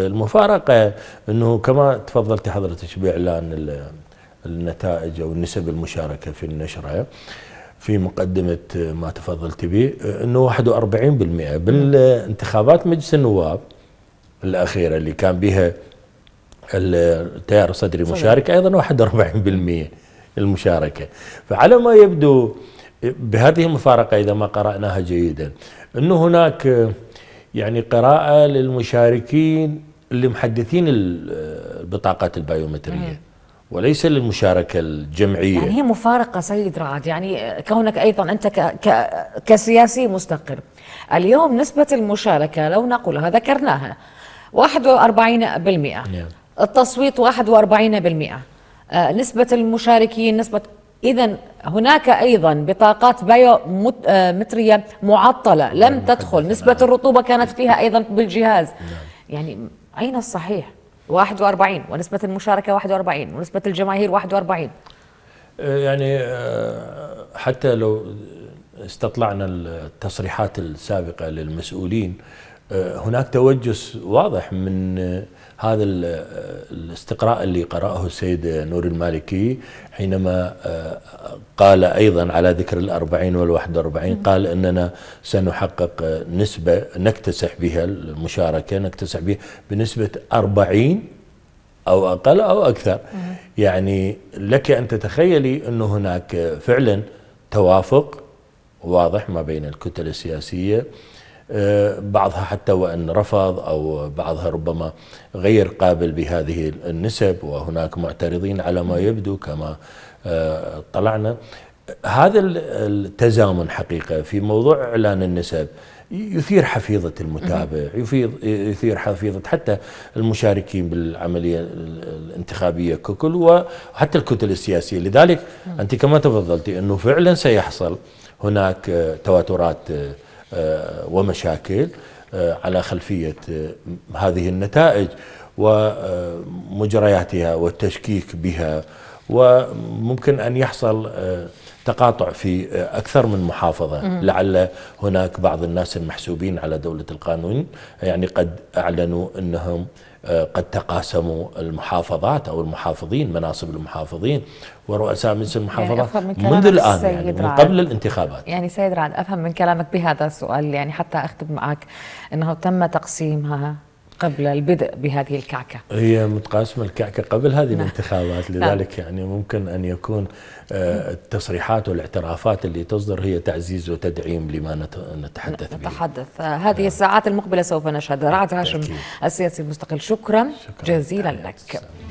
المفارقه انه كما تفضلتي حضرتك باعلان النتائج او نسب المشاركه في النشره في مقدمه ما تفضلت به انه 41% بالانتخابات مجلس النواب الاخيره اللي كان بها التيار الصدري مشارك ايضا 41% المشاركه فعلى ما يبدو بهذه المفارقه اذا ما قراناها جيدا انه هناك يعني قراءة للمشاركين اللي محدثين البطاقات البيومترية مم. وليس للمشاركة الجمعية يعني هي مفارقة سيد رعد يعني كونك أيضا أنت ك... ك... كسياسي مستقر اليوم نسبة المشاركة لو نقولها ذكرناها 41% نعم. التصويت 41% آه، نسبة المشاركين نسبة إذا هناك أيضا بطاقات آه، متريه معطلة لم نعم، تدخل نسبة نعم. الرطوبة كانت فيها أيضا بالجهاز نعم. يعني أين الصحيح؟ 41 ونسبة المشاركة 41 ونسبة الجماهير 41 آه، يعني آه، حتى لو استطلعنا التصريحات السابقة للمسؤولين آه، هناك توجس واضح من آه، هذا آه، الاستقراء اللي قرأه السيد نور المالكي حينما قال أيضا على ذكر الأربعين والواحد والأربعين قال أننا سنحقق نسبة نكتسح بها المشاركة نكتسح بها بنسبة أربعين أو أقل أو أكثر يعني لك أن تتخيلي أنه هناك فعلا توافق واضح ما بين الكتل السياسية بعضها حتى وان رفض او بعضها ربما غير قابل بهذه النسب وهناك معترضين على ما يبدو كما آه، طلعنا هذا التزامن حقيقه في موضوع اعلان النسب يثير حفيظة المتابع يثير يثير حفيظة حتى المشاركين بالعملية الانتخابية ككل وحتى الكتل السياسية لذلك أنت كما تفضلتي أنه فعلا سيحصل هناك تواترات آه، آه، ومشاكل آه، على خلفية آه، هذه النتائج ومجرياتها والتشكيك بها وممكن أن يحصل تقاطع في أكثر من محافظة لعل هناك بعض الناس المحسوبين على دولة القانون يعني قد أعلنوا أنهم آه، قد تقاسموا المحافظات أو المحافظين مناصب المحافظين ورؤساء مجلس يعني المحافظات يعني من منذ الآن يعني من قبل الانتخابات يعني سيد رعد أفهم من كلامك بهذا السؤال يعني حتى أختم معك أنه تم تقسيمها قبل البدء بهذه الكعكة هي متقاسمة الكعكة قبل هذه نعم. الانتخابات نعم. لذلك يعني ممكن أن يكون آه، التصريحات والاعترافات اللي تصدر هي تعزيز وتدعيم لما نتحدث به نتحدث آه، هذه نعم. الساعات المقبلة سوف نشهد رعد هاشم السياسي المستقل شكرا, شكرا جزيلا لك